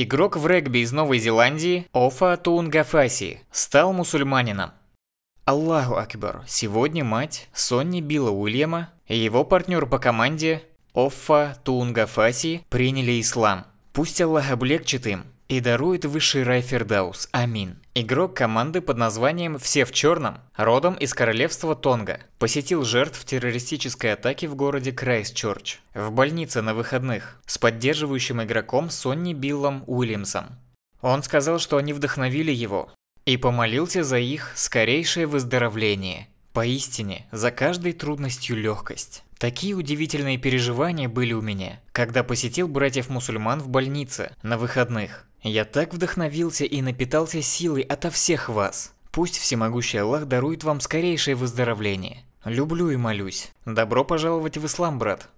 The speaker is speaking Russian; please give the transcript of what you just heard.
Игрок в регби из Новой Зеландии Офа Туунгафаси стал мусульманином. Аллаху Акбар, сегодня мать Сонни Билла Уильяма и его партнер по команде Офа Туунгафаси приняли ислам. Пусть Аллах облегчит им и дарует высший рай Фердаус. Амин. Игрок команды под названием «Все в черном», родом из королевства Тонга, посетил жертв террористической атаки в городе Крайсчорч, в больнице на выходных, с поддерживающим игроком Сонни Биллом Уильямсом. Он сказал, что они вдохновили его, и помолился за их скорейшее выздоровление. Поистине, за каждой трудностью легкость. Такие удивительные переживания были у меня, когда посетил братьев-мусульман в больнице на выходных. Я так вдохновился и напитался силой ото всех вас. Пусть всемогущий Аллах дарует вам скорейшее выздоровление. Люблю и молюсь. Добро пожаловать в ислам, брат.